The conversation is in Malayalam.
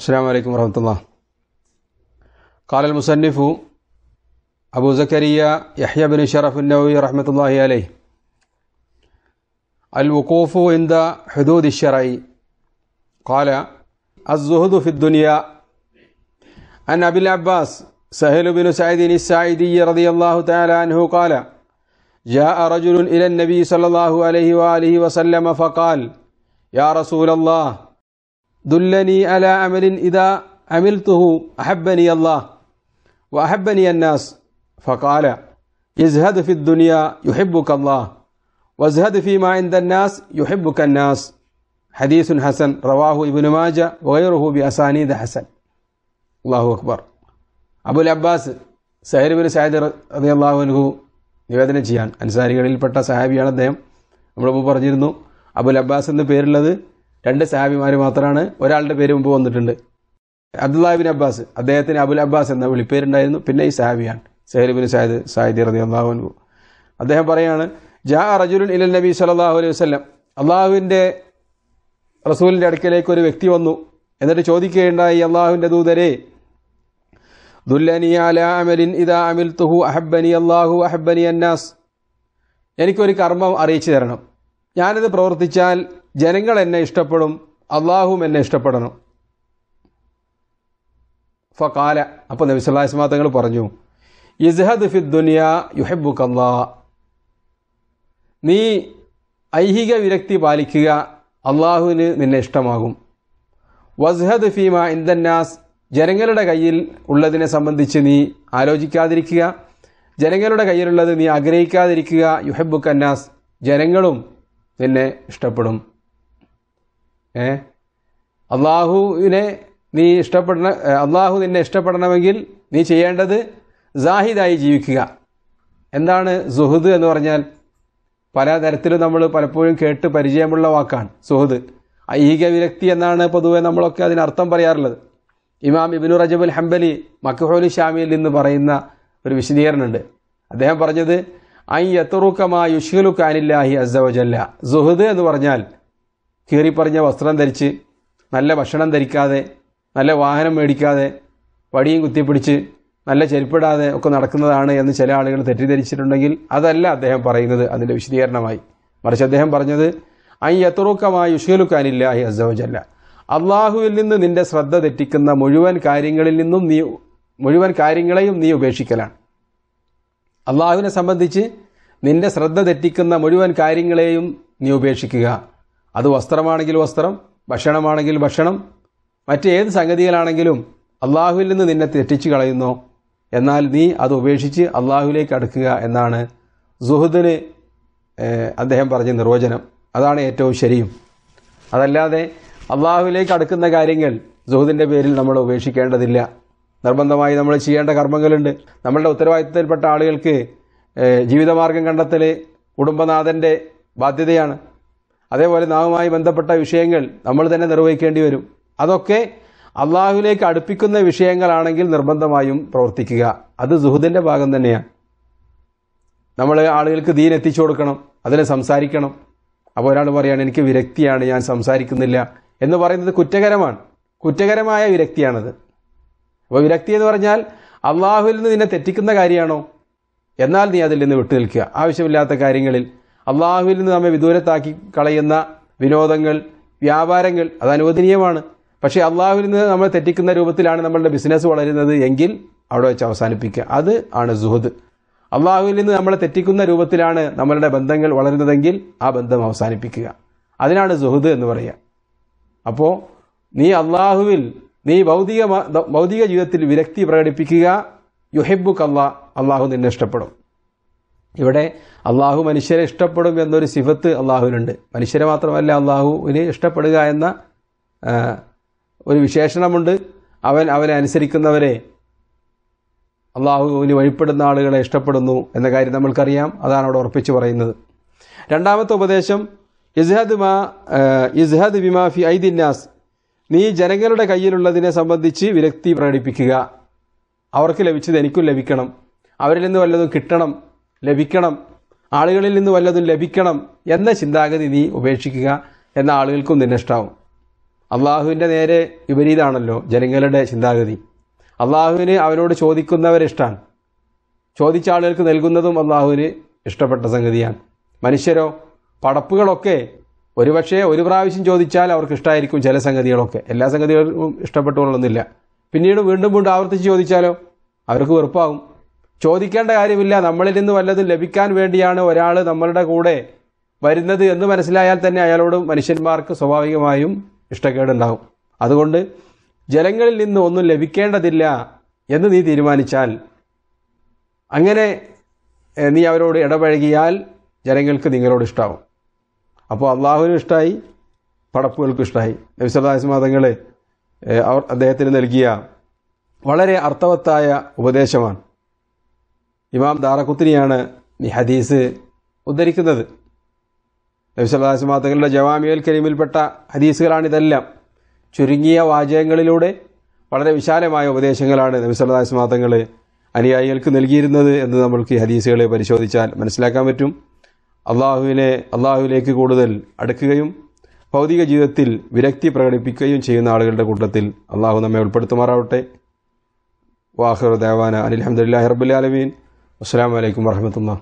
السلام عليكم ورحمة الله قال المصنف أبو زكريا يحيى بن شرف النووي رحمة الله عليه الوقوف عند حدود الشرع قال الزهد في الدنيا أن أبي العباس سهل بن سعيد السعيدي رضي الله تعالى عنه قال جاء رجل إلى النبي صلى الله عليه وآله وسلم فقال يا رسول الله دلني على عمل إذا عملته أحبني الله وأحبني الناس فقال ازهد في الدنيا يحبك الله وازهد فيما عند الناس يحبك الناس حديث حسن رواه ابن ماجه وغيره بأسانيد حسن الله أكبر أبو العباس بن അബുൽ അബ്ബാസ് സൈർ ബിൻ സൈദ് റതിയല്ലാഹുവിനു നിവേദനം ചെയ്യാൻ അൻസാരികളിൽപ്പെട്ട സഹാബിയാണ് അദ്ദേഹം നമ്മളിപ്പോൾ أبو العباس أنه بير لده രണ്ട് സഹാബിമാർ മാത്രമാണ് ഒരാളുടെ പേര് മുമ്പ് വന്നിട്ടുണ്ട് അബ്ദുല്ലാഹിബിൻ അബ്ബാസ് അദ്ദേഹത്തിന് അബുൽ അബ്ബാസ് എന്ന വിളിപ്പേരുണ്ടായിരുന്നു പിന്നെ ഈ സഹാബിയാണ് സെഹലിബിൻ സായിദ് സായിദ് റതി അള്ളാഹുനു അദ്ദേഹം പറയാണ് ജാ റജുലുൻ ഇലൽ നബി സലാഹു അലൈഹി വസ്ലം അള്ളാഹുവിൻ്റെ റസൂലിൻ്റെ അടുക്കലേക്ക് ഒരു വ്യക്തി വന്നു എന്നിട്ട് ചോദിക്കുകയുണ്ടായി അള്ളാഹുവിൻ്റെ ദൂതരെ ദുല്ലനി അമലിൻ ഇദാ അമിൽ തുഹു അഹബനി അള്ളാഹു അഹബനി അന്നാസ് എനിക്കൊരു കർമ്മം അറിയിച്ചു തരണം ഞാനിത് പ്രവർത്തിച്ചാൽ ജനങ്ങൾ എന്നെ ഇഷ്ടപ്പെടും അള്ളാഹും എന്നെ ഇഷ്ടപ്പെടണം ഫകാല അപ്പോൾ നബിസ്വല്ലാസ്മാ തങ്ങൾ പറഞ്ഞു ഇസ്ഹദ് ഫി ദുനിയ യുഹബു കല്ലാ നീ ഐഹിക വിരക്തി പാലിക്കുക അള്ളാഹുവിന് നിന്നെ ഇഷ്ടമാകും വസ്ഹദ് ഫീമ ഇന്ദന്നാസ് ജനങ്ങളുടെ കയ്യിൽ ഉള്ളതിനെ സംബന്ധിച്ച് നീ ആലോചിക്കാതിരിക്കുക ജനങ്ങളുടെ കയ്യിലുള്ളത് നീ ആഗ്രഹിക്കാതിരിക്കുക യുഹബു കന്നാസ് ജനങ്ങളും നിന്നെ ഇഷ്ടപ്പെടും ഏ അള്ളാഹുവിനെ നീ ഇഷ്ടപ്പെടണ അള്ളാഹു നിന്നെ ഇഷ്ടപ്പെടണമെങ്കിൽ നീ ചെയ്യേണ്ടത് സാഹിദായി ജീവിക്കുക എന്താണ് സുഹൃദ് എന്ന് പറഞ്ഞാൽ പലതരത്തിലും നമ്മൾ പലപ്പോഴും കേട്ട് പരിചയമുള്ള വാക്കാണ് സുഹൃദ് ഐഹിക വിരക്തി എന്നാണ് പൊതുവെ നമ്മളൊക്കെ അതിനർത്ഥം പറയാറുള്ളത് ഇമാം ഇബിനു റജബ് അൽ ഹംബലി മക്കഹോലി ഷാമിയിൽ നിന്ന് പറയുന്ന ഒരു വിശദീകരണമുണ്ട് അദ്ദേഹം പറഞ്ഞത് ഐ യത്തറുക്കമാ യുഷിലുക്കാനില്ലാഹി അസവജല്ല സുഹൃദ് എന്ന് പറഞ്ഞാൽ കീറിപ്പറിഞ്ഞ വസ്ത്രം ധരിച്ച് നല്ല ഭക്ഷണം ധരിക്കാതെ നല്ല വാഹനം മേടിക്കാതെ വടിയും കുത്തിപ്പിടിച്ച് നല്ല ചെരുപ്പിടാതെ ഒക്കെ നടക്കുന്നതാണ് എന്ന് ചില ആളുകൾ തെറ്റിദ്ധരിച്ചിട്ടുണ്ടെങ്കിൽ അതല്ല അദ്ദേഹം പറയുന്നത് അതിൻ്റെ വിശദീകരണമായി മറിച്ച് അദ്ദേഹം പറഞ്ഞത് ഐ യത്രോക്കമായി യുഷേലുക്കാനില്ല ഐ അസവജല്ല അള്ളാഹുവിൽ നിന്ന് നിന്റെ ശ്രദ്ധ തെറ്റിക്കുന്ന മുഴുവൻ കാര്യങ്ങളിൽ നിന്നും നീ മുഴുവൻ കാര്യങ്ങളെയും നീ ഉപേക്ഷിക്കലാണ് അള്ളാഹുവിനെ സംബന്ധിച്ച് നിന്റെ ശ്രദ്ധ തെറ്റിക്കുന്ന മുഴുവൻ കാര്യങ്ങളെയും നീ ഉപേക്ഷിക്കുക അത് വസ്ത്രമാണെങ്കിൽ വസ്ത്രം ഭക്ഷണമാണെങ്കിൽ ഭക്ഷണം മറ്റേത് സംഗതികളാണെങ്കിലും അള്ളാഹുവിൽ നിന്ന് നിന്നെ തെറ്റിച്ചു കളയുന്നു എന്നാൽ നീ അത് ഉപേക്ഷിച്ച് അള്ളാഹുവിലേക്ക് അടുക്കുക എന്നാണ് സുഹൃദിന് അദ്ദേഹം പറഞ്ഞ നിർവചനം അതാണ് ഏറ്റവും ശരിയും അതല്ലാതെ അള്ളാഹുവിലേക്ക് അടുക്കുന്ന കാര്യങ്ങൾ സുഹൃദിൻ്റെ പേരിൽ നമ്മൾ ഉപേക്ഷിക്കേണ്ടതില്ല നിർബന്ധമായി നമ്മൾ ചെയ്യേണ്ട കർമ്മങ്ങളുണ്ട് നമ്മളുടെ ഉത്തരവാദിത്തത്തിൽപ്പെട്ട ആളുകൾക്ക് ജീവിതമാർഗം കണ്ടെത്തൽ കുടുംബനാഥൻ്റെ ബാധ്യതയാണ് അതേപോലെ നാവുമായി ബന്ധപ്പെട്ട വിഷയങ്ങൾ നമ്മൾ തന്നെ നിർവഹിക്കേണ്ടി വരും അതൊക്കെ അള്ളാഹുലേക്ക് അടുപ്പിക്കുന്ന വിഷയങ്ങളാണെങ്കിൽ നിർബന്ധമായും പ്രവർത്തിക്കുക അത് സുഹൃത്തിൻ്റെ ഭാഗം തന്നെയാണ് നമ്മൾ ആളുകൾക്ക് ദീൻ എത്തിച്ചു കൊടുക്കണം അതിനെ സംസാരിക്കണം അപ്പോൾ ഒരാൾ പറയുകയാണ് എനിക്ക് വിരക്തിയാണ് ഞാൻ സംസാരിക്കുന്നില്ല എന്ന് പറയുന്നത് കുറ്റകരമാണ് കുറ്റകരമായ വിരക്തിയാണത് അപ്പോൾ വിരക്തി എന്ന് പറഞ്ഞാൽ അള്ളാഹുവിൽ നിന്ന് നിന്നെ തെറ്റിക്കുന്ന കാര്യമാണോ എന്നാൽ നീ അതിൽ നിന്ന് വിട്ടു നിൽക്കുക ആവശ്യമില്ലാത്ത കാര്യങ്ങളിൽ അള്ളാഹുവിൽ നിന്ന് നമ്മെ വിദൂരത്താക്കി കളയുന്ന വിനോദങ്ങൾ വ്യാപാരങ്ങൾ അത് അനുവദനീയമാണ് പക്ഷേ അള്ളാഹുവിൽ നിന്ന് നമ്മൾ തെറ്റിക്കുന്ന രൂപത്തിലാണ് നമ്മളുടെ ബിസിനസ് വളരുന്നത് എങ്കിൽ അവിടെ വെച്ച് അവസാനിപ്പിക്കുക അത് ആണ് സുഹൃത്ത് അള്ളാഹുവിൽ നിന്ന് നമ്മളെ തെറ്റിക്കുന്ന രൂപത്തിലാണ് നമ്മളുടെ ബന്ധങ്ങൾ വളരുന്നതെങ്കിൽ ആ ബന്ധം അവസാനിപ്പിക്കുക അതിനാണ് സുഹൃത് എന്ന് പറയുക അപ്പോൾ നീ അള്ളാഹുവിൽ നീ ഭൗതിക ഭൗതിക ജീവിതത്തിൽ വിരക്തി പ്രകടിപ്പിക്കുക യുഹെബുക്ക് അള്ളാഹ് അള്ളാഹു നിന്നെ ഇഷ്ടപ്പെടും ഇവിടെ അള്ളാഹു മനുഷ്യരെ ഇഷ്ടപ്പെടും എന്നൊരു സിഫത്ത് അള്ളാഹുവിനുണ്ട് മനുഷ്യരെ മാത്രമല്ല അള്ളാഹുവിന് ഇഷ്ടപ്പെടുക എന്ന ഒരു വിശേഷണമുണ്ട് അവൻ അവനെ അനുസരിക്കുന്നവരെ അള്ളാഹുവിന് വഴിപ്പെടുന്ന ആളുകളെ ഇഷ്ടപ്പെടുന്നു എന്ന കാര്യം നമ്മൾക്കറിയാം അതാണ് അവിടെ ഉറപ്പിച്ചു പറയുന്നത് രണ്ടാമത്തെ ഉപദേശം ഇസ്ഹദ് മാ ഇസ്ഹദ് ബിമാഫി ഐദിന്നാസ് നീ ജനങ്ങളുടെ കയ്യിലുള്ളതിനെ സംബന്ധിച്ച് വിരക്തി പ്രകടിപ്പിക്കുക അവർക്ക് ലഭിച്ചത് എനിക്കും ലഭിക്കണം അവരിൽ നിന്ന് വല്ലതും കിട്ടണം ലഭിക്കണം ആളുകളിൽ നിന്ന് വല്ലതും ലഭിക്കണം എന്ന ചിന്താഗതി നീ ഉപേക്ഷിക്കുക എന്ന ആളുകൾക്കും നിന്നിഷ്ടാവും അള്ളാഹുവിൻ്റെ നേരെ വിപരീതാണല്ലോ ജനങ്ങളുടെ ചിന്താഗതി അള്ളാഹുവിന് അവനോട് ചോദിക്കുന്നവരിഷ്ടമാണ് ചോദിച്ച ആളുകൾക്ക് നൽകുന്നതും അള്ളാഹുവിന് ഇഷ്ടപ്പെട്ട സംഗതിയാണ് മനുഷ്യരോ പടപ്പുകളൊക്കെ ഒരുപക്ഷെ ഒരു പ്രാവശ്യം ചോദിച്ചാൽ അവർക്ക് ഇഷ്ടമായിരിക്കും ചില സംഗതികളൊക്കെ എല്ലാ സംഗതികളും ഇഷ്ടപ്പെട്ടുകൊള്ളണമെന്നില്ല പിന്നീട് വീണ്ടും വീണ്ടും ആവർത്തിച്ച് ചോദിച്ചാലോ അവർക്ക് വെറുപ്പാവും ചോദിക്കേണ്ട കാര്യമില്ല നമ്മളിൽ നിന്ന് വല്ലതും ലഭിക്കാൻ വേണ്ടിയാണ് ഒരാൾ നമ്മളുടെ കൂടെ വരുന്നത് എന്ന് മനസ്സിലായാൽ തന്നെ അയാളോട് മനുഷ്യന്മാർക്ക് സ്വാഭാവികമായും ഇഷ്ടക്കേടുണ്ടാകും അതുകൊണ്ട് ജലങ്ങളിൽ നിന്ന് ഒന്നും ലഭിക്കേണ്ടതില്ല എന്ന് നീ തീരുമാനിച്ചാൽ അങ്ങനെ നീ അവരോട് ഇടപഴകിയാൽ ജനങ്ങൾക്ക് നിങ്ങളോട് ഇഷ്ടമാവും അപ്പോൾ അള്ളാഹുവിനും ഇഷ്ടമായി പടപ്പുകൾക്കും ഇഷ്ടമായി നബിസലാസ് മതങ്ങൾ അവർ അദ്ദേഹത്തിന് നൽകിയ വളരെ അർത്ഥവത്തായ ഉപദേശമാണ് ഇമാം ദാറഖുത്തിനിയാണ് ഈ ഹദീസ് ഉദ്ധരിക്കുന്നത് നബിസലാസ്മാതകളുടെ ജവാമിയൽ കരീമിൽപ്പെട്ട ഹദീസുകളാണിതെല്ലാം ചുരുങ്ങിയ വാചകങ്ങളിലൂടെ വളരെ വിശാലമായ ഉപദേശങ്ങളാണ് നബിസലാസ്മാതങ്ങൾ അനുയായികൾക്ക് നൽകിയിരുന്നത് എന്ന് നമ്മൾക്ക് ഈ ഹദീസുകളെ പരിശോധിച്ചാൽ മനസ്സിലാക്കാൻ പറ്റും അള്ളാഹുവിനെ അള്ളാഹുവിലേക്ക് കൂടുതൽ അടുക്കുകയും ഭൗതിക ജീവിതത്തിൽ വിരക്തി പ്രകടിപ്പിക്കുകയും ചെയ്യുന്ന ആളുകളുടെ കൂട്ടത്തിൽ അള്ളാഹു നമ്മെ ഉൾപ്പെടുത്തുമാറാവട്ടെ വാഹുർ ദേവാന അനിൽഹമ്മദില്ലാ ഹർബുല്ലാലമീൻ അസ്സാം വലൈക്കും വർഹമത്തുള്ള